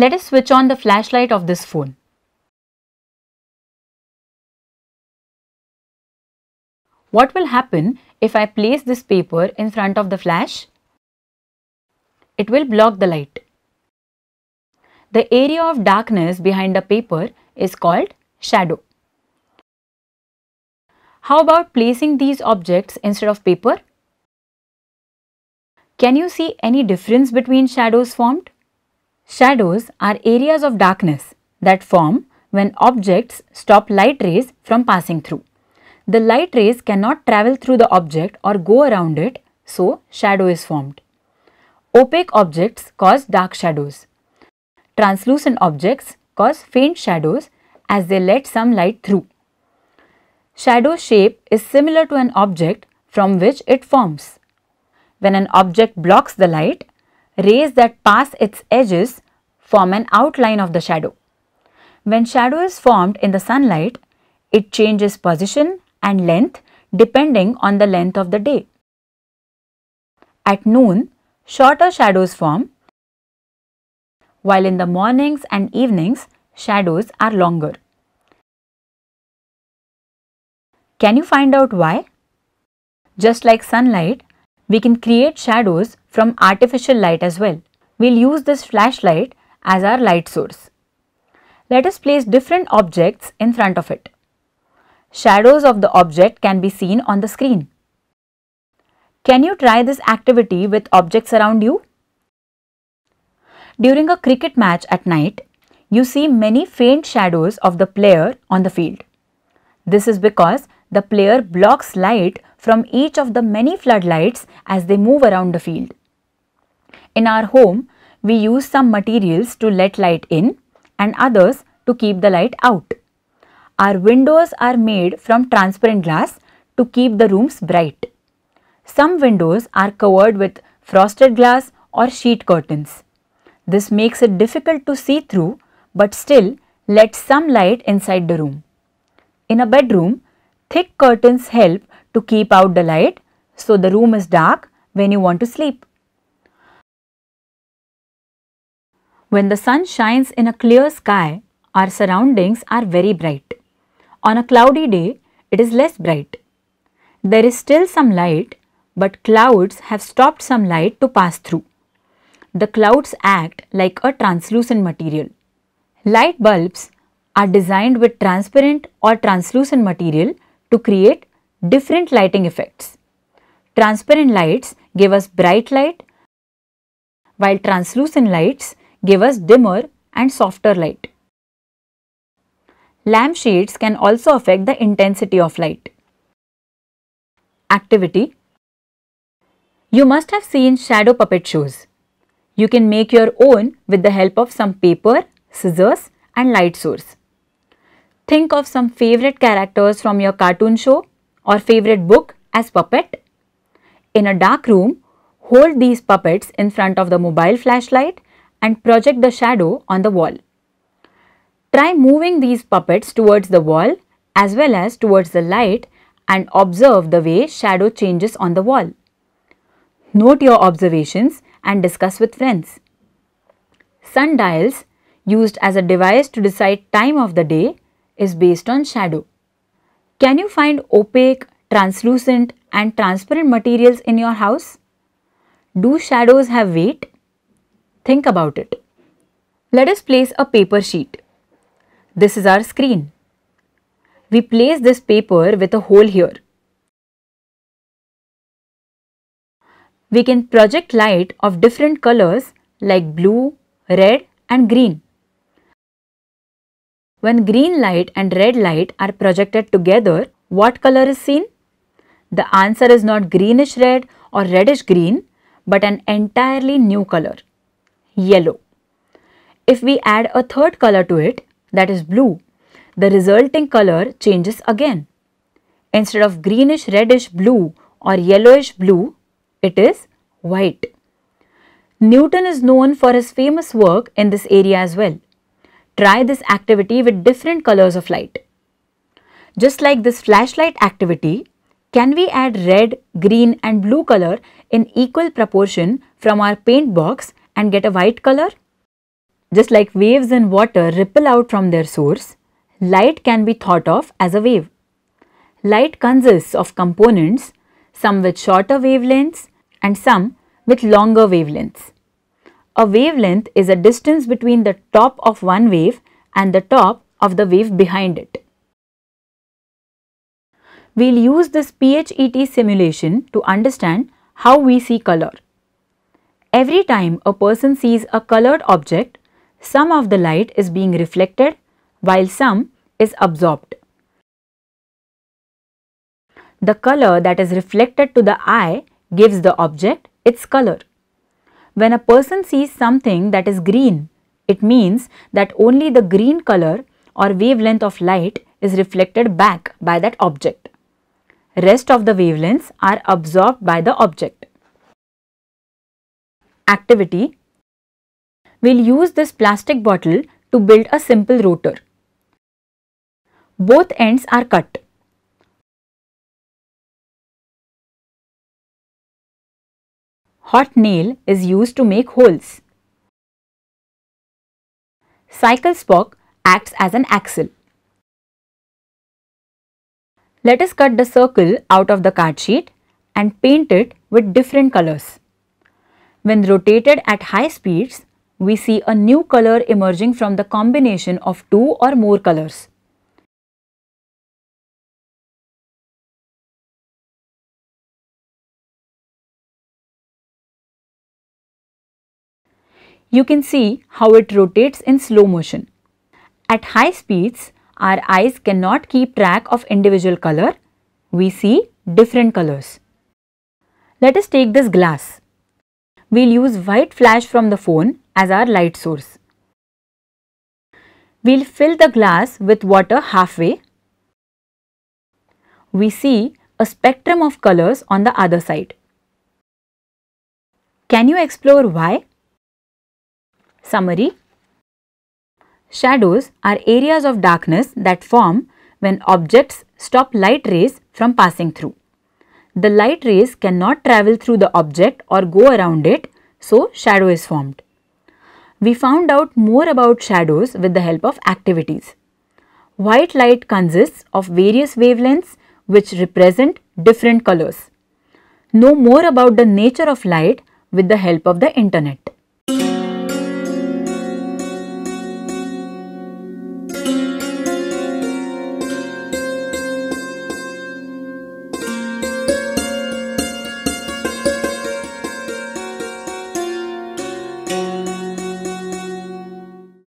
Let us switch on the flashlight of this phone. What will happen if I place this paper in front of the flash? It will block the light. The area of darkness behind the paper is called shadow. How about placing these objects instead of paper? Can you see any difference between shadows formed? Shadows are areas of darkness that form when objects stop light rays from passing through. The light rays cannot travel through the object or go around it, so shadow is formed. Opaque objects cause dark shadows. Translucent objects cause faint shadows as they let some light through. Shadow shape is similar to an object from which it forms. When an object blocks the light, Rays that pass its edges form an outline of the shadow. When shadow is formed in the sunlight, it changes position and length depending on the length of the day. At noon, shorter shadows form, while in the mornings and evenings, shadows are longer. Can you find out why? Just like sunlight, we can create shadows from artificial light as well. We'll use this flashlight as our light source. Let us place different objects in front of it. Shadows of the object can be seen on the screen. Can you try this activity with objects around you? During a cricket match at night, you see many faint shadows of the player on the field. This is because the player blocks light from each of the many floodlights as they move around the field. In our home, we use some materials to let light in and others to keep the light out. Our windows are made from transparent glass to keep the rooms bright. Some windows are covered with frosted glass or sheet curtains. This makes it difficult to see through but still lets some light inside the room. In a bedroom, thick curtains help to keep out the light so the room is dark when you want to sleep. When the sun shines in a clear sky, our surroundings are very bright. On a cloudy day, it is less bright. There is still some light, but clouds have stopped some light to pass through. The clouds act like a translucent material. Light bulbs are designed with transparent or translucent material to create different lighting effects. Transparent lights give us bright light while translucent lights give us dimmer and softer light. Lamp shades can also affect the intensity of light. Activity You must have seen shadow puppet shows. You can make your own with the help of some paper, scissors and light source. Think of some favorite characters from your cartoon show or favorite book as puppet. In a dark room, hold these puppets in front of the mobile flashlight and project the shadow on the wall. Try moving these puppets towards the wall as well as towards the light and observe the way shadow changes on the wall. Note your observations and discuss with friends. Sundials, used as a device to decide time of the day, is based on shadow. Can you find opaque, translucent and transparent materials in your house? Do shadows have weight? Think about it. Let us place a paper sheet. This is our screen. We place this paper with a hole here. We can project light of different colors like blue, red and green. When green light and red light are projected together, what color is seen? The answer is not greenish red or reddish green, but an entirely new color, yellow. If we add a third color to it, that is blue, the resulting color changes again. Instead of greenish reddish blue or yellowish blue, it is white. Newton is known for his famous work in this area as well try this activity with different colors of light. Just like this flashlight activity, can we add red, green and blue color in equal proportion from our paint box and get a white color? Just like waves in water ripple out from their source, light can be thought of as a wave. Light consists of components, some with shorter wavelengths and some with longer wavelengths. A wavelength is a distance between the top of one wave and the top of the wave behind it. We'll use this PHET simulation to understand how we see color. Every time a person sees a colored object, some of the light is being reflected while some is absorbed. The color that is reflected to the eye gives the object its color. When a person sees something that is green, it means that only the green color or wavelength of light is reflected back by that object. Rest of the wavelengths are absorbed by the object. Activity We'll use this plastic bottle to build a simple rotor. Both ends are cut. Hot nail is used to make holes. Cycle spoke acts as an axle. Let us cut the circle out of the card sheet and paint it with different colors. When rotated at high speeds, we see a new color emerging from the combination of two or more colors. you can see how it rotates in slow motion. At high speeds, our eyes cannot keep track of individual color. We see different colors. Let us take this glass. We'll use white flash from the phone as our light source. We'll fill the glass with water halfway. We see a spectrum of colors on the other side. Can you explore why? Summary Shadows are areas of darkness that form when objects stop light rays from passing through. The light rays cannot travel through the object or go around it, so shadow is formed. We found out more about shadows with the help of activities. White light consists of various wavelengths which represent different colors. Know more about the nature of light with the help of the internet.